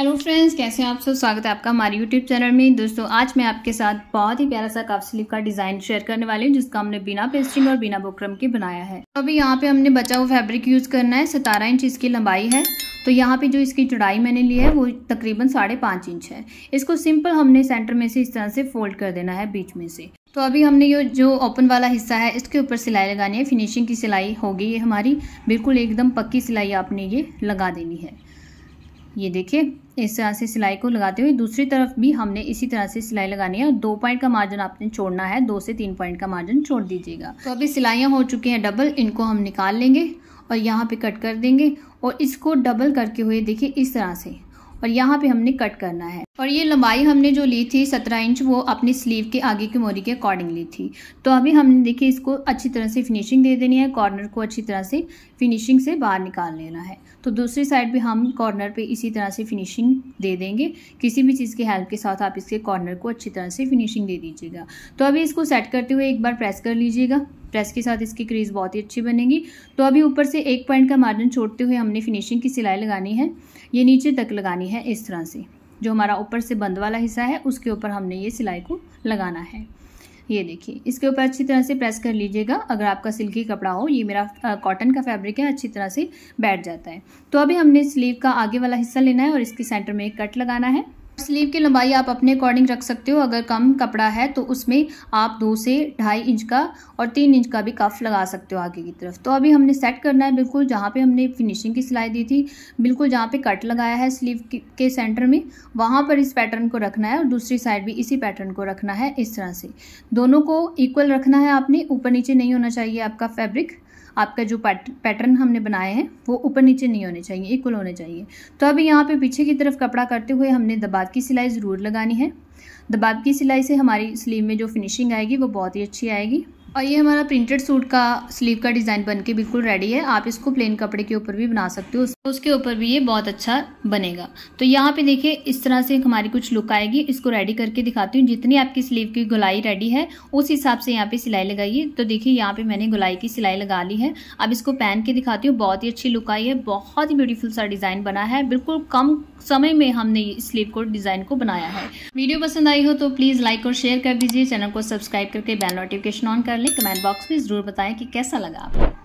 hello friends कैसे हैं आप सब स्वागत है आपका हमारे यूट्यूब चैनल में दोस्तों आज मैं आपके साथ बहुत ही प्यारा सा कफ स्लीव का डिज़ाइन शेयर करने वाली हूँ जिसका हमने बिना पेस्टिंग और बिना बुक्रम के बनाया है तो अभी यहाँ पे हमने बचा हुआ फैब्रिक यूज़ करना है सतारह इंच इसकी लंबाई है तो यहाँ पे जो इसकी चुड़ाई मैंने ली है वो तकरीबन साढ़े पाँच इंच है इसको सिंपल हमने सेंटर में से इस तरह से फोल्ड कर देना है बीच में से तो अभी हमने ये जो ओपन वाला हिस्सा है इसके ऊपर सिलाई लगानी है फिनिशिंग की सिलाई होगी ये हमारी बिल्कुल एकदम पक्की सिलाई आपने ये लगा देनी है ये देखिए इस तरह से सिलाई को लगाते हुए दूसरी तरफ भी हमने इसी तरह से सिलाई लगानी है और दो पॉइंट का मार्जिन आपने छोड़ना है दो से तीन पॉइंट का मार्जिन छोड़ दीजिएगा तो अभी सिलाइयाँ हो चुकी हैं डबल इनको हम निकाल लेंगे और यहाँ पे कट कर देंगे और इसको डबल करके हुए देखिए इस तरह से और यहाँ पे हमने कट करना है और ये लंबाई हमने जो ली थी सत्रह इंच वो अपनी स्लीव के आगे की मोरी के अकॉर्डिंग ली थी तो अभी हमने देखिए इसको अच्छी तरह से फिनिशिंग दे देनी है कॉर्नर को अच्छी तरह से फिनिशिंग से बाहर निकाल लेना है तो दूसरी साइड भी हम कॉर्नर पे इसी तरह से फिनिशिंग दे देंगे किसी भी चीज़ की हेल्प के साथ आप इसके कॉर्नर को अच्छी तरह से फिनिशिंग दे दीजिएगा तो अभी इसको सेट करते हुए एक बार प्रेस कर लीजिएगा प्रेस के साथ इसकी क्रीज़ बहुत ही अच्छी बनेगी तो अभी ऊपर से एक पॉइंट का मार्जिन छोड़ते हुए हमने फिनिशिंग की सिलाई लगानी है ये नीचे तक लगानी है इस तरह से जो हमारा ऊपर से बंद वाला हिस्सा है उसके ऊपर हमने ये सिलाई को लगाना है ये देखिए इसके ऊपर अच्छी तरह से प्रेस कर लीजिएगा अगर आपका सिल्की कपड़ा हो ये मेरा कॉटन का फैब्रिक है अच्छी तरह से बैठ जाता है तो अभी हमने स्लीव का आगे वाला हिस्सा लेना है और इसके सेंटर में एक कट लगाना है स्लीव की लंबाई आप अपने अकॉर्डिंग रख सकते हो अगर कम कपड़ा है तो उसमें आप दो से ढाई इंच का और तीन इंच का भी कफ लगा सकते हो आगे की तरफ तो अभी हमने सेट करना है बिल्कुल जहाँ पे हमने फिनिशिंग की सिलाई दी थी बिल्कुल जहाँ पे कट लगाया है स्लीव के सेंटर में वहाँ पर इस पैटर्न को रखना है और दूसरी साइड भी इसी पैटर्न को रखना है इस तरह से दोनों को इक्वल रखना है आपने ऊपर नीचे नहीं होना चाहिए आपका फैब्रिक आपका जो पैटर्न हमने बनाए हैं वो ऊपर नीचे नहीं होने चाहिए इक्वल होने चाहिए तो अब यहाँ पे पीछे की तरफ कपड़ा करते हुए हमने दबाव की सिलाई ज़रूर लगानी है दबाव की सिलाई से हमारी स्लीव में जो फिनिशिंग आएगी वो बहुत ही अच्छी आएगी और ये हमारा प्रिंटेड सूट का स्लीव का डिज़ाइन बन के बिल्कुल रेडी है आप इसको प्लेन कपड़े के ऊपर भी बना सकते हो उसके ऊपर भी ये बहुत अच्छा बनेगा तो यहाँ पे देखिए इस तरह से हमारी कुछ लुक आएगी इसको रेडी करके दिखाती हूँ जितनी आपकी स्लीव की गुलाई रेडी है उस हिसाब से यहाँ पे सिलाई लगाइए तो देखिए यहाँ पे मैंने गुलाई की सिलाई लगा ली है अब इसको पहन के दिखाती हूँ बहुत ही अच्छी लुक आई है बहुत ही ब्यूटीफुल सा डिज़ाइन बना है बिल्कुल कम समय में हमने स्लीव को डिज़ाइन को बनाया है वीडियो पसंद आई हो तो प्लीज़ लाइक और शेयर कर दीजिए चैनल को सब्सक्राइब करके बेल नोटिफिकेशन ऑन कर लें कमेंट बॉक्स में ज़रूर बताएं कि कैसा लगा आपको